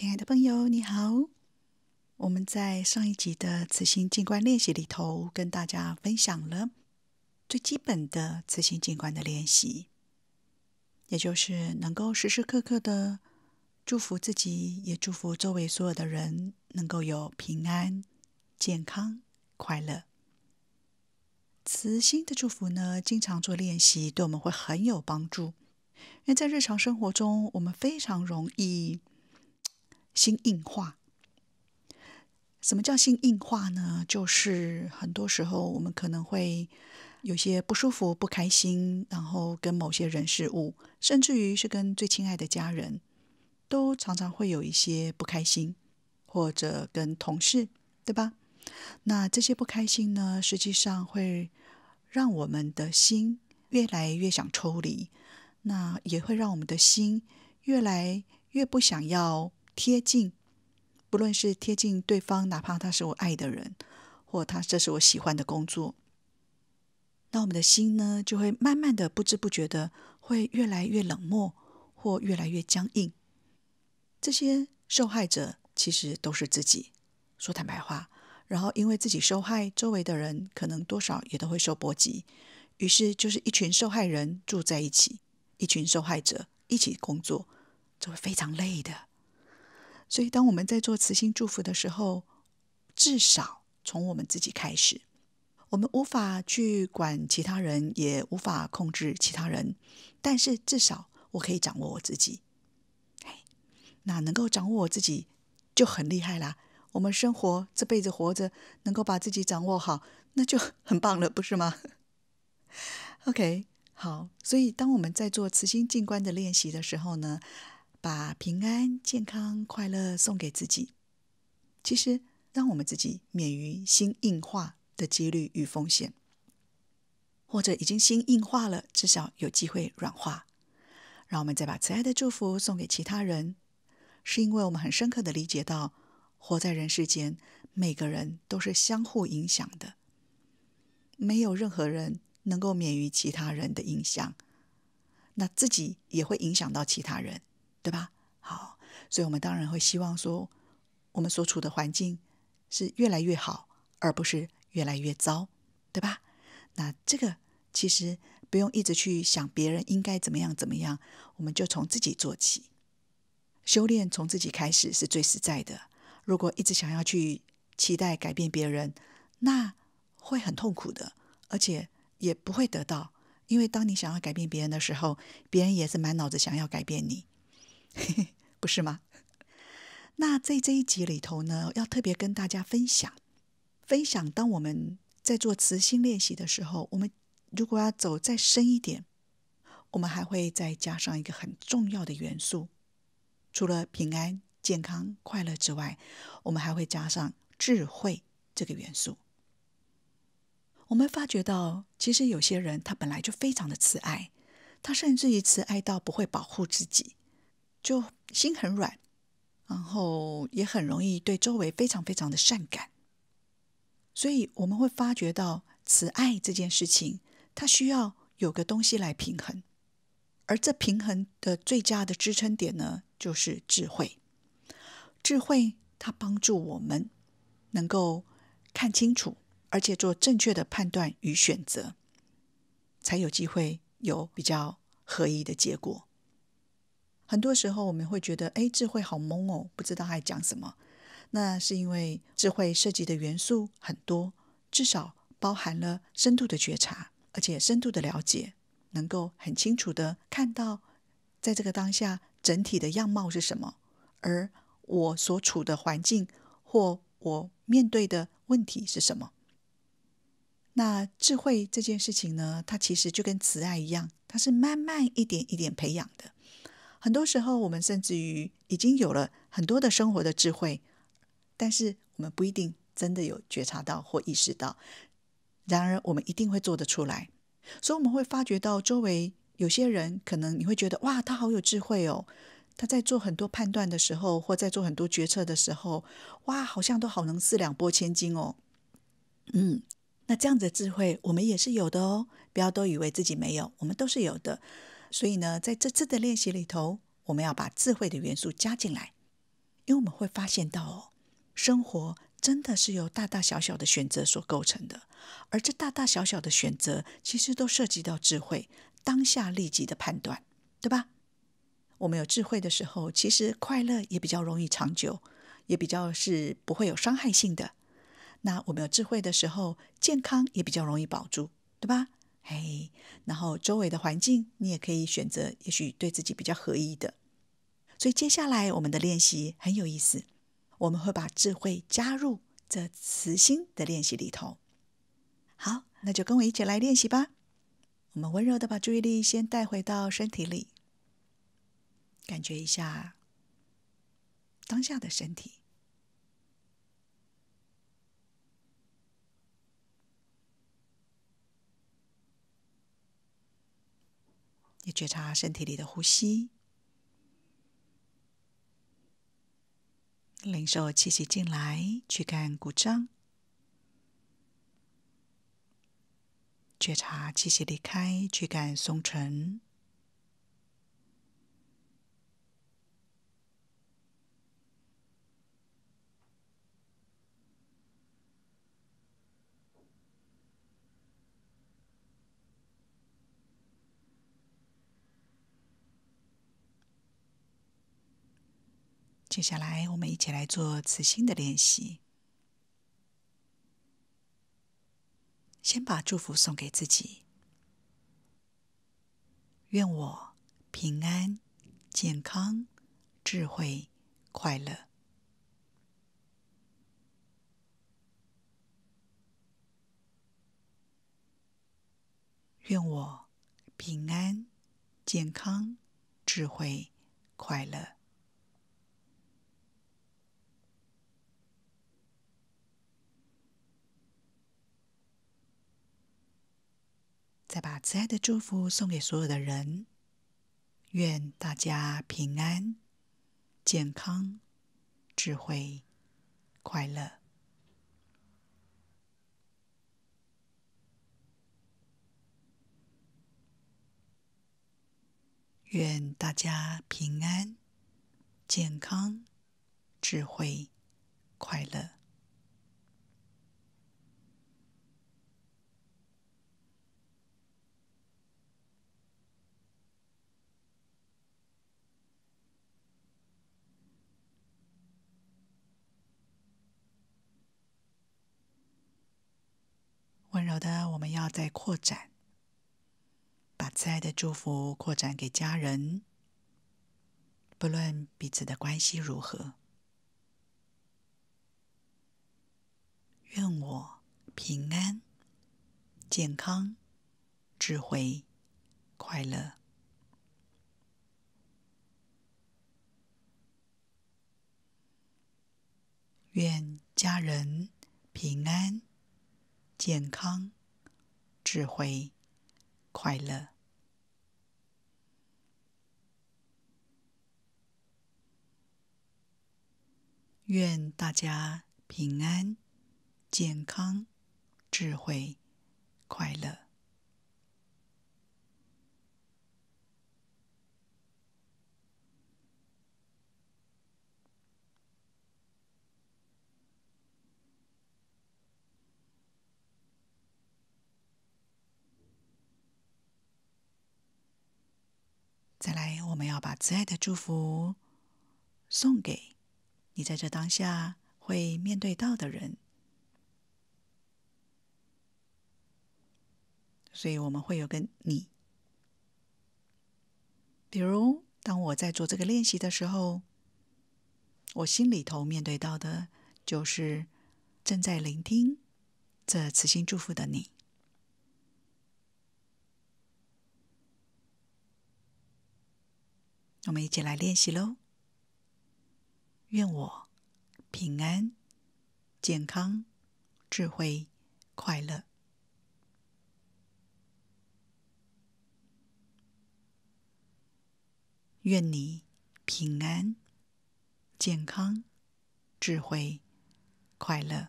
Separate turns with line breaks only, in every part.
亲爱的朋友，你好！我们在上一集的慈心静观练习里头，跟大家分享了最基本的慈心静观的练习，也就是能够时时刻刻的祝福自己，也祝福周围所有的人，能够有平安、健康、快乐。慈心的祝福呢，经常做练习，对我们会很有帮助，因为在日常生活中，我们非常容易。心硬化，什么叫心硬化呢？就是很多时候我们可能会有些不舒服、不开心，然后跟某些人、事物，甚至于是跟最亲爱的家人，都常常会有一些不开心，或者跟同事，对吧？那这些不开心呢，实际上会让我们的心越来越想抽离，那也会让我们的心越来越不想要。贴近，不论是贴近对方，哪怕他是我爱的人，或他这是我喜欢的工作，那我们的心呢，就会慢慢的不知不觉的，会越来越冷漠，或越来越僵硬。这些受害者其实都是自己说坦白话，然后因为自己受害，周围的人可能多少也都会受波及，于是就是一群受害人住在一起，一群受害者一起工作，这会非常累的。所以，当我们在做慈心祝福的时候，至少从我们自己开始。我们无法去管其他人，也无法控制其他人，但是至少我可以掌握我自己。那能够掌握我自己就很厉害啦。我们生活这辈子活着，能够把自己掌握好，那就 很棒了，不是吗？OK，好。所以，当我们在做慈心静观的练习的时候呢？把平安、健康、快乐送给自己，其实让我们自己免于心硬化的几率与风险，或者已经心硬化了，至少有机会软化。让我们再把慈爱的祝福送给其他人，是因为我们很深刻的理解到，活在人世间，每个人都是相互影响的，没有任何人能够免于其他人的影响，那自己也会影响到其他人。对吧？好，所以我们当然会希望说，我们所处的环境是越来越好，而不是越来越糟，对吧？那这个其实不用一直去想别人应该怎么样怎么样，我们就从自己做起，修炼从自己开始是最实在的。如果一直想要去期待改变别人，那会很痛苦的，而且也不会得到，因为当你想要改变别人的时候，别人也是满脑子想要改变你。嘿嘿，不是吗？那在这一集里头呢，要特别跟大家分享，分享当我们在做慈心练习的时候，我们如果要走再深一点，我们还会再加上一个很重要的元素，除了平安、健康、快乐之外，我们还会加上智慧这个元素。我们发觉到，其实有些人他本来就非常的慈爱，他甚至于慈爱到不会保护自己。就心很软，然后也很容易对周围非常非常的善感，所以我们会发觉到慈爱这件事情，它需要有个东西来平衡，而这平衡的最佳的支撑点呢，就是智慧。智慧它帮助我们能够看清楚，而且做正确的判断与选择，才有机会有比较合一的结果。很多时候我们会觉得，哎，智慧好懵哦，不知道还讲什么。那是因为智慧涉及的元素很多，至少包含了深度的觉察，而且深度的了解，能够很清楚的看到，在这个当下整体的样貌是什么，而我所处的环境或我面对的问题是什么。那智慧这件事情呢，它其实就跟慈爱一样，它是慢慢一点一点培养的。很多时候，我们甚至于已经有了很多的生活的智慧，但是我们不一定真的有觉察到或意识到。然而，我们一定会做得出来。所以，我们会发觉到周围有些人，可能你会觉得哇，他好有智慧哦！他在做很多判断的时候，或在做很多决策的时候，哇，好像都好能四两拨千斤哦。嗯，那这样子的智慧，我们也是有的哦。不要都以为自己没有，我们都是有的。所以呢，在这次的练习里头，我们要把智慧的元素加进来，因为我们会发现到哦，生活真的是由大大小小的选择所构成的，而这大大小小的选择，其实都涉及到智慧当下立即的判断，对吧？我们有智慧的时候，其实快乐也比较容易长久，也比较是不会有伤害性的。那我们有智慧的时候，健康也比较容易保住，对吧？嘿，然后周围的环境你也可以选择，也许对自己比较合意的。所以接下来我们的练习很有意思，我们会把智慧加入这慈心的练习里头。好，那就跟我一起来练习吧。我们温柔的把注意力先带回到身体里，感觉一下当下的身体。觉察身体里的呼吸，灵兽气息进来，去干鼓胀；觉察气息离开，去干松沉。接下来，我们一起来做慈心的练习。先把祝福送给自己：愿我平安、健康、智慧、快乐。愿我平安、健康、智慧、快乐。把慈爱的祝福送给所有的人，愿大家平安、健康、智慧、快乐。愿大家平安、健康、智慧、快乐。好的，我们要再扩展，把慈爱的祝福扩展给家人，不论彼此的关系如何。愿我平安、健康、智慧、快乐。愿家人平安。健康、智慧、快乐，愿大家平安、健康、智慧、快乐。我们要把慈爱的祝福送给你，在这当下会面对到的人，所以我们会有个你。比如，当我在做这个练习的时候，我心里头面对到的就是正在聆听这慈心祝福的你。我们一起来练习喽！愿我平安、健康、智慧、快乐。愿你平安、健康、智慧、快乐。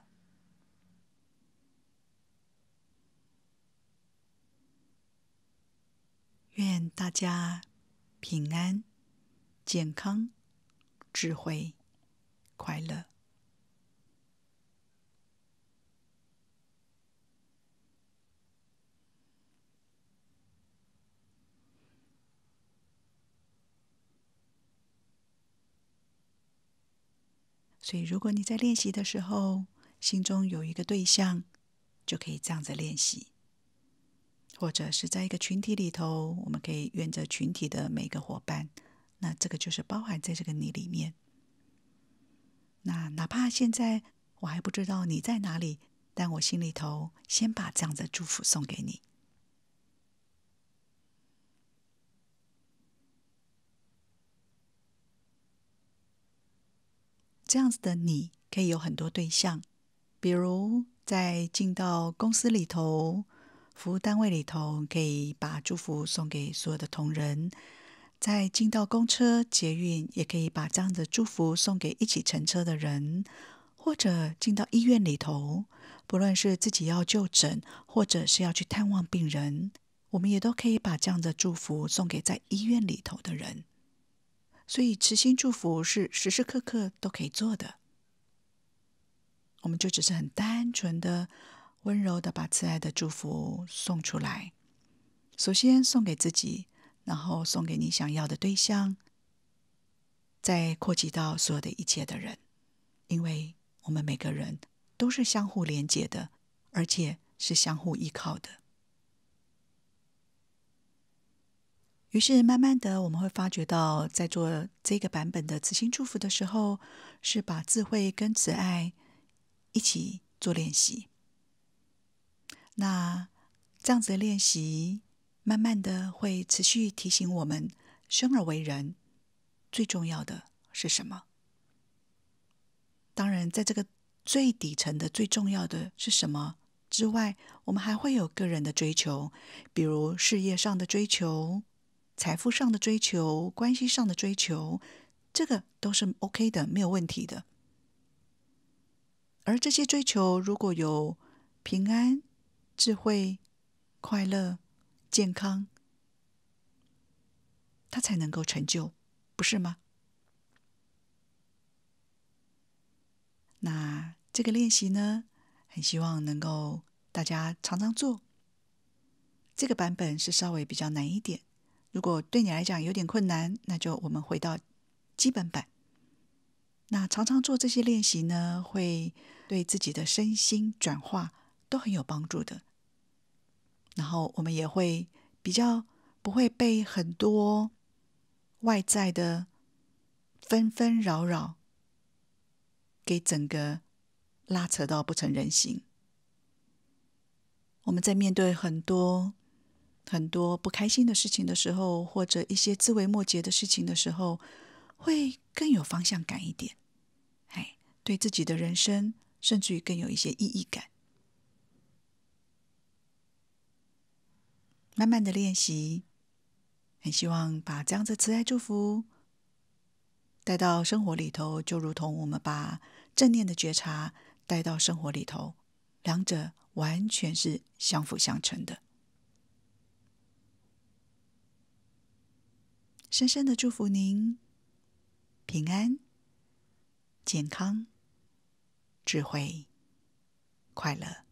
愿大家平安。健康、智慧、快乐。所以，如果你在练习的时候，心中有一个对象，就可以这样子练习；或者是在一个群体里头，我们可以愿着群体的每个伙伴。那这个就是包含在这个你里面。那哪怕现在我还不知道你在哪里，但我心里头先把这样的祝福送给你。这样子的你可以有很多对象，比如在进到公司里头、服务单位里头，可以把祝福送给所有的同仁。在进到公车、捷运，也可以把这样的祝福送给一起乘车的人；或者进到医院里头，不论是自己要就诊，或者是要去探望病人，我们也都可以把这样的祝福送给在医院里头的人。所以，慈心祝福是时时刻刻都可以做的。我们就只是很单纯的、温柔的，把慈爱的祝福送出来。首先送给自己。然后送给你想要的对象，再扩及到所有的一切的人，因为我们每个人都是相互连接的，而且是相互依靠的。于是，慢慢的，我们会发觉到，在做这个版本的慈心祝福的时候，是把智慧跟慈爱一起做练习。那这样子的练习。慢慢的会持续提醒我们，生而为人最重要的是什么？当然，在这个最底层的最重要的是什么之外，我们还会有个人的追求，比如事业上的追求、财富上的追求、关系上的追求，这个都是 OK 的，没有问题的。而这些追求，如果有平安、智慧、快乐，健康，他才能够成就，不是吗？那这个练习呢，很希望能够大家常常做。这个版本是稍微比较难一点，如果对你来讲有点困难，那就我们回到基本版。那常常做这些练习呢，会对自己的身心转化都很有帮助的。然后我们也会比较不会被很多外在的纷纷扰扰给整个拉扯到不成人形。我们在面对很多很多不开心的事情的时候，或者一些自微末节的事情的时候，会更有方向感一点。哎，对自己的人生，甚至于更有一些意义感。慢慢的练习，很希望把这样的慈爱祝福带到生活里头，就如同我们把正念的觉察带到生活里头，两者完全是相辅相成的。深深的祝福您平安、健康、智慧、快乐。